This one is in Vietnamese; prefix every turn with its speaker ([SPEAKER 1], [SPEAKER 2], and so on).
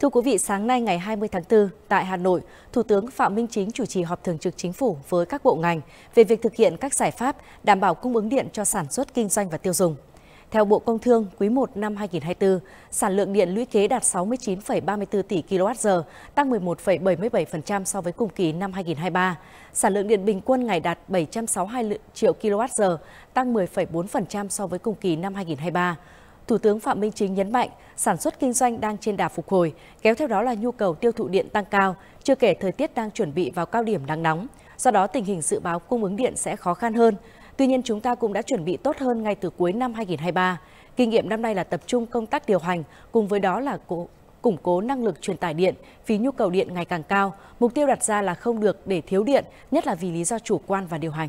[SPEAKER 1] Thưa quý vị, sáng nay ngày 20 tháng 4 tại Hà Nội, Thủ tướng Phạm Minh Chính chủ trì họp thường trực chính phủ với các bộ ngành về việc thực hiện các giải pháp đảm bảo cung ứng điện cho sản xuất kinh doanh và tiêu dùng. Theo Bộ Công Thương, quý 1 năm 2024, sản lượng điện lũy kế đạt 69,34 tỷ kWh, tăng 11,77% so với cùng kỳ năm 2023. Sản lượng điện bình quân ngày đạt 762 triệu kWh, tăng 10,4% so với cùng kỳ năm 2023. Thủ tướng Phạm Minh Chính nhấn mạnh, sản xuất kinh doanh đang trên đà phục hồi, kéo theo đó là nhu cầu tiêu thụ điện tăng cao, chưa kể thời tiết đang chuẩn bị vào cao điểm nắng nóng. Do đó, tình hình dự báo cung ứng điện sẽ khó khăn hơn. Tuy nhiên, chúng ta cũng đã chuẩn bị tốt hơn ngay từ cuối năm 2023. Kinh nghiệm năm nay là tập trung công tác điều hành, cùng với đó là củng cố năng lực truyền tải điện vì nhu cầu điện ngày càng cao. Mục tiêu đặt ra là không được để thiếu điện, nhất là vì lý do chủ quan và điều hành.